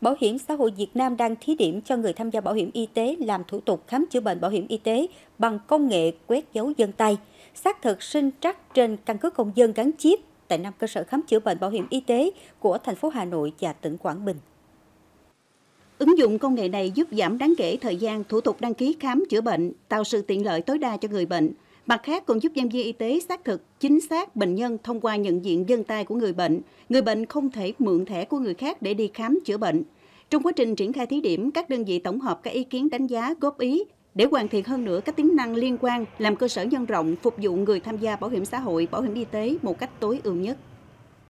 Bảo hiểm xã hội Việt Nam đang thí điểm cho người tham gia bảo hiểm y tế làm thủ tục khám chữa bệnh bảo hiểm y tế bằng công nghệ quét dấu dân tay, xác thực sinh trắc trên căn cứ công dân gắn chip tại năm cơ sở khám chữa bệnh bảo hiểm y tế của thành phố Hà Nội và tỉnh Quảng Bình. Ứng dụng công nghệ này giúp giảm đáng kể thời gian thủ tục đăng ký khám chữa bệnh, tạo sự tiện lợi tối đa cho người bệnh, Mặt khác cũng giúp nhân viên y tế xác thực chính xác bệnh nhân thông qua nhận diện dân tay của người bệnh. Người bệnh không thể mượn thẻ của người khác để đi khám chữa bệnh. Trong quá trình triển khai thí điểm, các đơn vị tổng hợp các ý kiến đánh giá, góp ý để hoàn thiện hơn nữa các tính năng liên quan, làm cơ sở nhân rộng phục vụ người tham gia bảo hiểm xã hội, bảo hiểm y tế một cách tối ưu nhất.